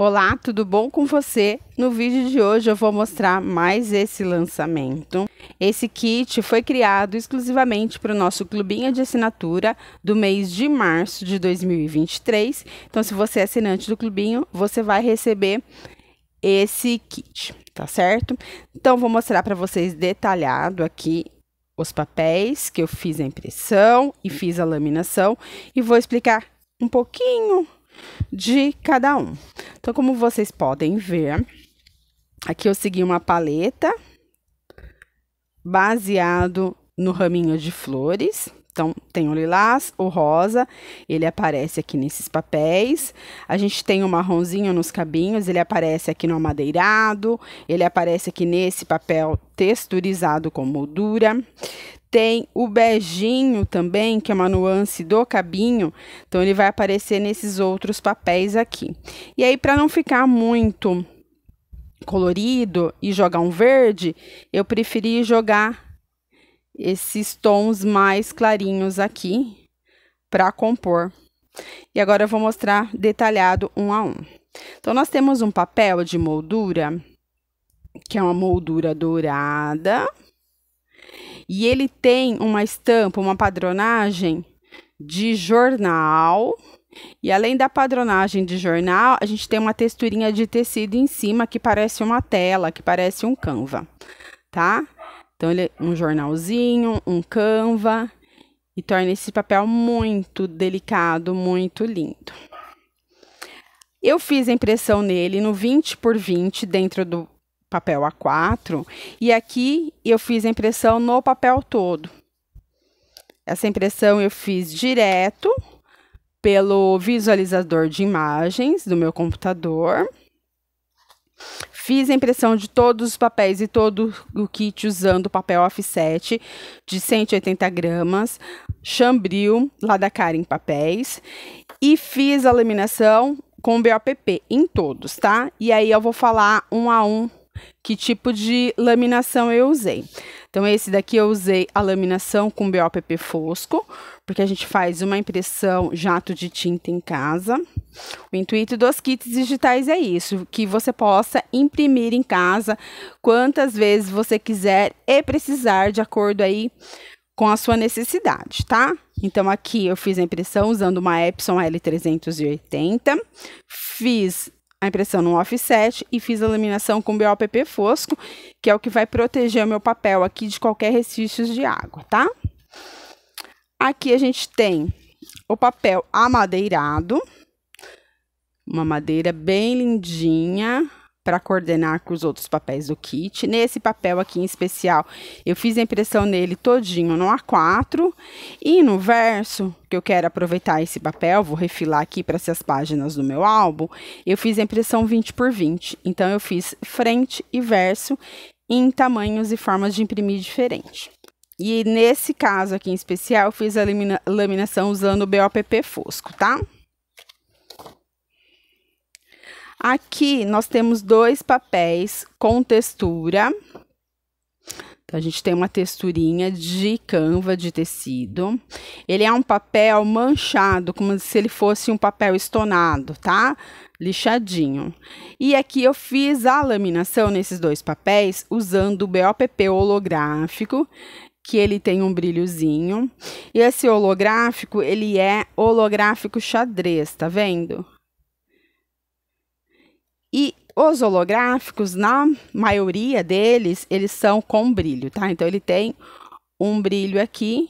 Olá, tudo bom com você? No vídeo de hoje eu vou mostrar mais esse lançamento. Esse kit foi criado exclusivamente para o nosso clubinho de assinatura do mês de março de 2023. Então, se você é assinante do clubinho, você vai receber esse kit, tá certo? Então, vou mostrar para vocês detalhado aqui os papéis que eu fiz a impressão e fiz a laminação e vou explicar um pouquinho de cada um. Então, como vocês podem ver, aqui eu segui uma paleta baseado no raminho de flores. Então, tem o lilás, o rosa, ele aparece aqui nesses papéis. A gente tem o marronzinho nos cabinhos, ele aparece aqui no amadeirado, ele aparece aqui nesse papel texturizado com moldura. Tem o beijinho também, que é uma nuance do cabinho, então ele vai aparecer nesses outros papéis aqui. E aí, para não ficar muito colorido e jogar um verde, eu preferi jogar esses tons mais clarinhos aqui para compor. E agora eu vou mostrar detalhado um a um. Então, nós temos um papel de moldura, que é uma moldura dourada, e ele tem uma estampa, uma padronagem de jornal. E além da padronagem de jornal, a gente tem uma texturinha de tecido em cima que parece uma tela, que parece um canva, tá? Então ele é um jornalzinho, um canva e torna esse papel muito delicado, muito lindo. Eu fiz a impressão nele no 20 por 20 dentro do papel A4 e aqui eu fiz a impressão no papel todo. Essa impressão eu fiz direto pelo visualizador de imagens do meu computador. Fiz a impressão de todos os papéis e todo o kit usando papel offset de 180 gramas, chambril, lá da em Papéis. E fiz a laminação com BOPP em todos, tá? E aí eu vou falar um a um que tipo de laminação eu usei. Então, esse daqui eu usei a laminação com BOPP fosco, porque a gente faz uma impressão jato de tinta em casa. O intuito dos kits digitais é isso, que você possa imprimir em casa quantas vezes você quiser e precisar, de acordo aí com a sua necessidade, tá? Então, aqui eu fiz a impressão usando uma Epson L380, fiz a impressão no offset e fiz a laminação com BOPP fosco, que é o que vai proteger o meu papel aqui de qualquer resquícios de água, tá? Aqui a gente tem o papel amadeirado, uma madeira bem lindinha, para coordenar com os outros papéis do kit. Nesse papel aqui em especial, eu fiz a impressão nele todinho no A4 e no verso, que eu quero aproveitar esse papel, vou refilar aqui para ser as páginas do meu álbum, eu fiz a impressão 20 por 20. Então eu fiz frente e verso em tamanhos e formas de imprimir diferente. E nesse caso aqui em especial, eu fiz a lamina laminação usando o BOPP fosco, tá? Aqui nós temos dois papéis com textura. Então, a gente tem uma texturinha de canva de tecido. Ele é um papel manchado, como se ele fosse um papel estonado, tá? Lixadinho. E aqui eu fiz a laminação nesses dois papéis usando o BOPP holográfico, que ele tem um brilhozinho. E esse holográfico, ele é holográfico xadrez, tá vendo? E os holográficos, na maioria deles, eles são com brilho, tá? Então, ele tem um brilho aqui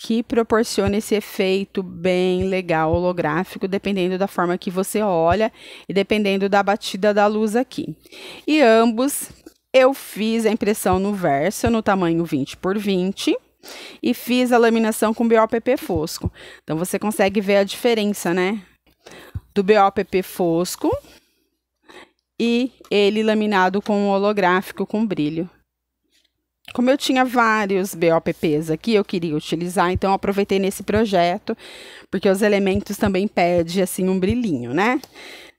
que proporciona esse efeito bem legal holográfico, dependendo da forma que você olha e dependendo da batida da luz aqui. E ambos eu fiz a impressão no verso no tamanho 20 por 20 e fiz a laminação com BOPP fosco. Então você consegue ver a diferença, né? do BOPP fosco e ele laminado com um holográfico com brilho. Como eu tinha vários BOPPs aqui, eu queria utilizar, então aproveitei nesse projeto, porque os elementos também pedem, assim, um brilhinho, né?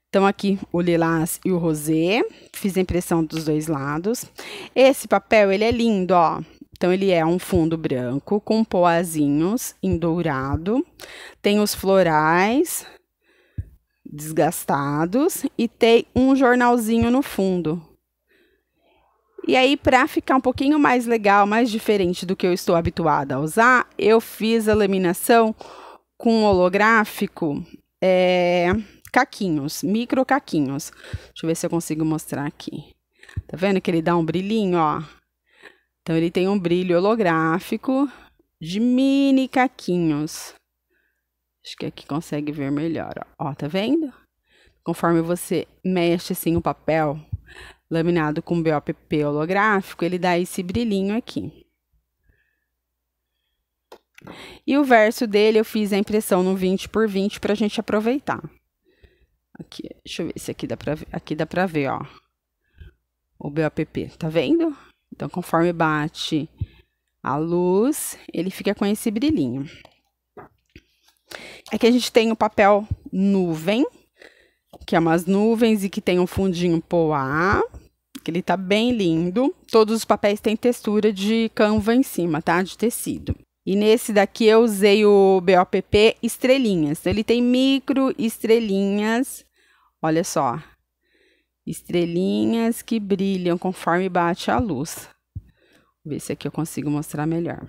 Então, aqui o lilás e o rosê, fiz a impressão dos dois lados. Esse papel, ele é lindo, ó. Então, ele é um fundo branco com poazinhos em dourado. Tem os florais, desgastados e tem um jornalzinho no fundo. E aí, para ficar um pouquinho mais legal, mais diferente do que eu estou habituada a usar, eu fiz a laminação com holográfico é, caquinhos, micro caquinhos. Deixa eu ver se eu consigo mostrar aqui. Tá vendo que ele dá um brilhinho, ó? Então, ele tem um brilho holográfico de mini caquinhos. Acho que é aqui consegue ver melhor. Ó, ó tá vendo? Conforme você mexe assim o papel laminado com BOPP holográfico, ele dá esse brilhinho aqui. E o verso dele eu fiz a impressão no 20 por 20 para a gente aproveitar. Aqui, deixa eu ver se aqui dá para ver. Aqui dá para ver, ó. O BOPP, tá vendo? Então, conforme bate a luz, ele fica com esse brilhinho. É que a gente tem o papel nuvem, que é umas nuvens e que tem um fundinho poá, que ele tá bem lindo. Todos os papéis têm textura de canva em cima, tá? De tecido. E nesse daqui eu usei o BOPP estrelinhas. Então, ele tem micro estrelinhas, olha só. Estrelinhas que brilham conforme bate a luz. Ver se aqui eu consigo mostrar melhor.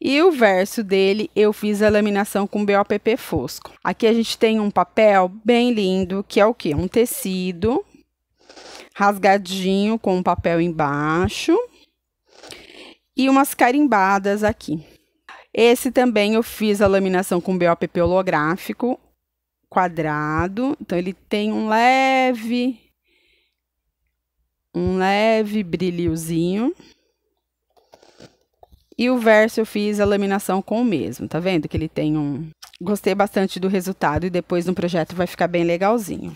E o verso dele, eu fiz a laminação com BOPP fosco. Aqui a gente tem um papel bem lindo, que é o quê? Um tecido rasgadinho com um papel embaixo e umas carimbadas aqui. Esse também eu fiz a laminação com BOPP holográfico quadrado, então ele tem um leve um leve brilhozinho. E o verso eu fiz a laminação com o mesmo, tá vendo? Que ele tem um... Gostei bastante do resultado e depois no projeto vai ficar bem legalzinho.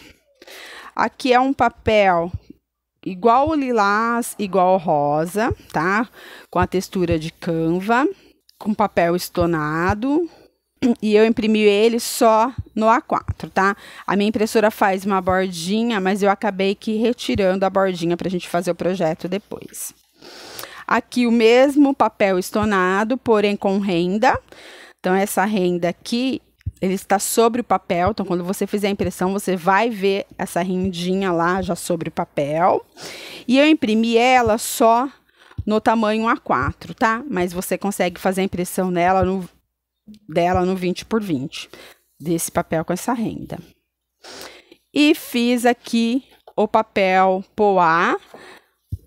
Aqui é um papel igual o lilás, igual o rosa, tá? Com a textura de canva, com papel estonado. E eu imprimi ele só no A4, tá? A minha impressora faz uma bordinha, mas eu acabei que retirando a bordinha para a gente fazer o projeto depois. Aqui o mesmo papel estonado, porém com renda. Então, essa renda aqui, ele está sobre o papel. Então, quando você fizer a impressão, você vai ver essa rendinha lá já sobre o papel. E eu imprimi ela só no tamanho A4, tá? Mas você consegue fazer a impressão nela no, dela no 20 por 20, desse papel com essa renda. E fiz aqui o papel poá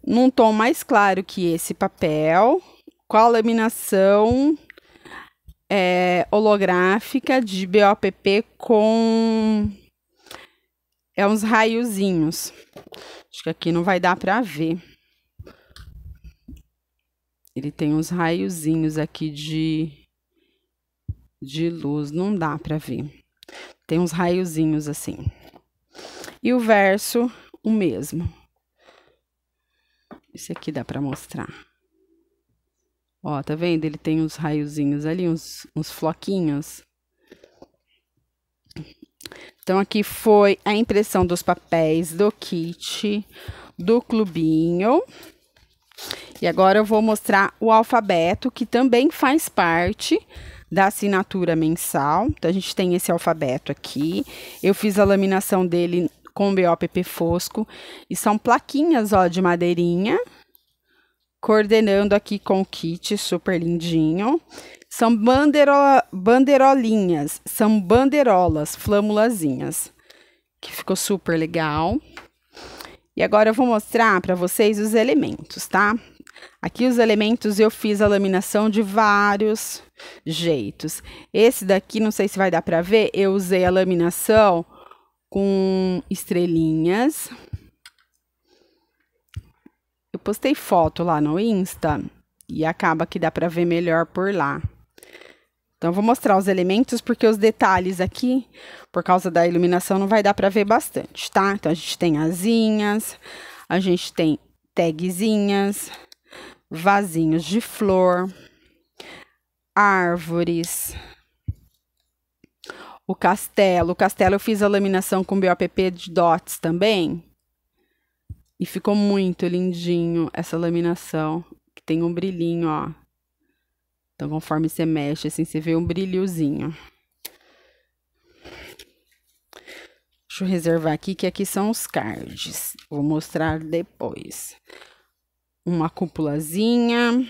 num tom mais claro que esse papel, com a laminação é, holográfica de BOPP com é uns raiozinhos. Acho que aqui não vai dar para ver. Ele tem uns raiozinhos aqui de de luz, não dá para ver. Tem uns raiozinhos assim. E o verso o mesmo. Esse aqui dá para mostrar. Ó, tá vendo? Ele tem uns raiozinhos ali, uns, uns floquinhos. Então, aqui foi a impressão dos papéis do kit, do clubinho. E agora eu vou mostrar o alfabeto, que também faz parte da assinatura mensal. Então, a gente tem esse alfabeto aqui. Eu fiz a laminação dele com BOPP fosco. E são plaquinhas, ó, de madeirinha, coordenando aqui com o kit, super lindinho. São banderola, banderolinhas, são banderolas, flâmulazinhas, que ficou super legal. E agora eu vou mostrar para vocês os elementos, tá? Aqui os elementos eu fiz a laminação de vários jeitos. Esse daqui, não sei se vai dar para ver, eu usei a laminação com estrelinhas. Eu postei foto lá no Insta e acaba que dá para ver melhor por lá. Então, eu vou mostrar os elementos, porque os detalhes aqui, por causa da iluminação, não vai dar para ver bastante, tá? Então, a gente tem asinhas, a gente tem tagzinhas, vasinhos de flor, árvores, o castelo. O castelo eu fiz a laminação com BOPP de dots também. E ficou muito lindinho essa laminação, que tem um brilhinho, ó. Então, conforme você mexe, assim, você vê um brilhozinho. Deixa eu reservar aqui, que aqui são os cards. Vou mostrar depois. Uma cúpulazinha.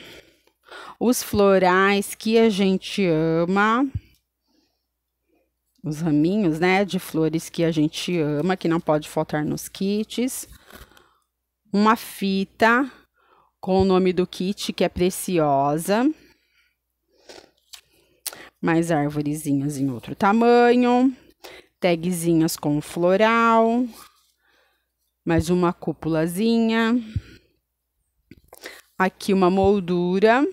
Os florais que a gente ama os raminhos, né, de flores que a gente ama, que não pode faltar nos kits. Uma fita com o nome do kit, que é preciosa. Mais árvorezinhas em outro tamanho. Tagzinhas com floral. Mais uma cúpulazinha. Aqui uma moldura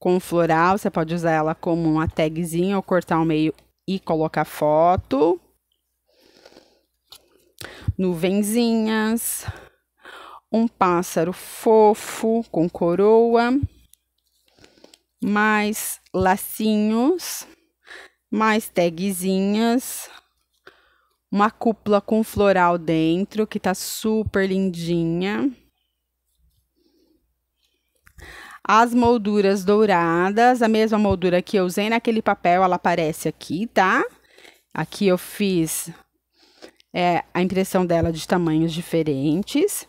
com floral, você pode usar ela como uma tagzinha ou cortar ao meio e colocar foto. Nuvenzinhas. Um pássaro fofo com coroa. Mais lacinhos. Mais tagzinhas. Uma cúpula com floral dentro que tá super lindinha as molduras douradas, a mesma moldura que eu usei naquele papel, ela aparece aqui, tá? Aqui eu fiz é, a impressão dela de tamanhos diferentes.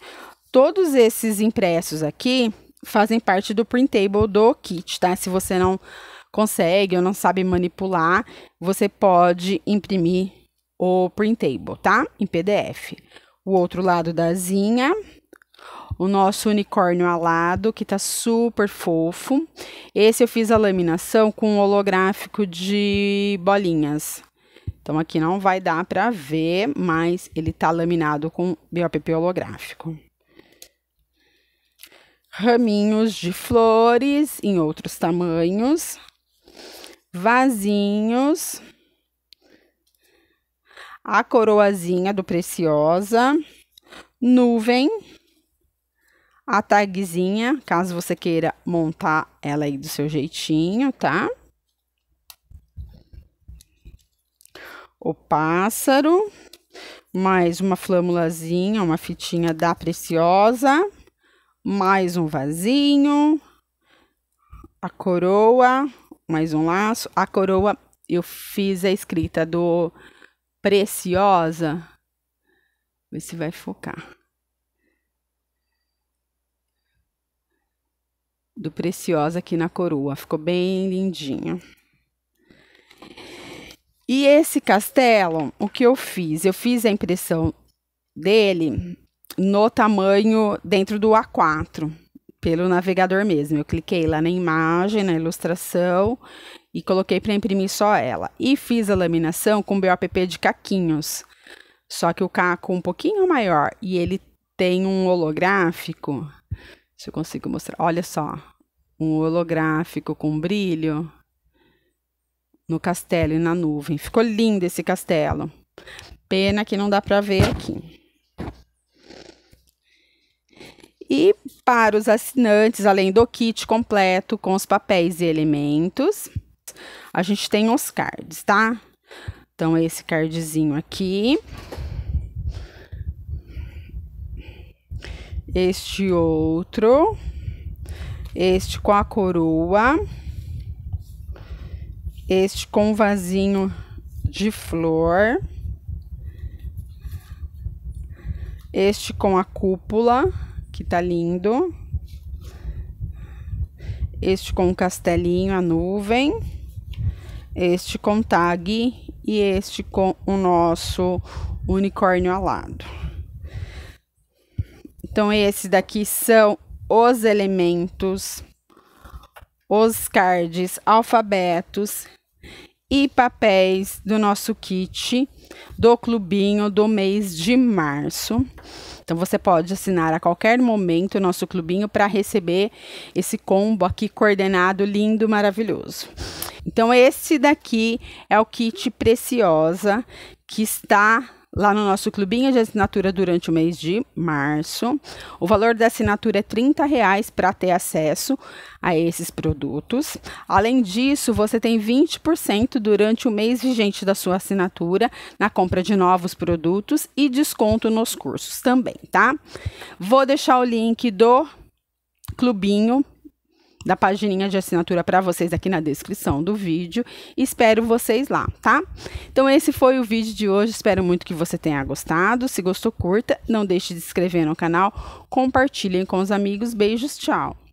Todos esses impressos aqui fazem parte do printable do kit, tá? Se você não consegue ou não sabe manipular, você pode imprimir o printable, tá? Em PDF. O outro lado da asinha, o nosso unicórnio alado, que tá super fofo. Esse eu fiz a laminação com um holográfico de bolinhas. Então, aqui não vai dar para ver, mas ele tá laminado com BOPP holográfico. Raminhos de flores em outros tamanhos. Vasinhos. A coroazinha do Preciosa. Nuvem a tagzinha, caso você queira montar ela aí do seu jeitinho, tá? O pássaro, mais uma flâmulazinha, uma fitinha da Preciosa, mais um vasinho, a coroa, mais um laço. A coroa, eu fiz a escrita do Preciosa. Vê se vai focar. do Preciosa aqui na coroa. Ficou bem lindinho. E esse castelo, o que eu fiz? Eu fiz a impressão dele no tamanho dentro do A4, pelo navegador mesmo. Eu cliquei lá na imagem, na ilustração e coloquei para imprimir só ela. E fiz a laminação com BOPP de caquinhos. Só que o caco um pouquinho maior e ele tem um holográfico se eu consigo mostrar. Olha só. Um holográfico com brilho no castelo e na nuvem. Ficou lindo esse castelo. Pena que não dá para ver aqui. E para os assinantes, além do kit completo com os papéis e elementos, a gente tem os cards, tá? Então, esse cardzinho aqui. este outro, este com a coroa, este com vasinho de flor, este com a cúpula, que tá lindo, este com o castelinho, a nuvem, este com tag e este com o nosso unicórnio alado. Então, esses daqui são os elementos, os cards, alfabetos e papéis do nosso kit do clubinho do mês de março. Então você pode assinar a qualquer momento o nosso clubinho para receber esse combo aqui coordenado lindo, maravilhoso. Então esse daqui é o kit preciosa que está lá no nosso clubinho de assinatura durante o mês de março. O valor da assinatura é R$ reais para ter acesso a esses produtos. Além disso, você tem 20% durante o mês vigente da sua assinatura na compra de novos produtos e desconto nos cursos também, tá? Vou deixar o link do clubinho da pagininha de assinatura para vocês aqui na descrição do vídeo. Espero vocês lá, tá? Então esse foi o vídeo de hoje, espero muito que você tenha gostado. Se gostou, curta, não deixe de se inscrever no canal, compartilhem com os amigos. Beijos, tchau!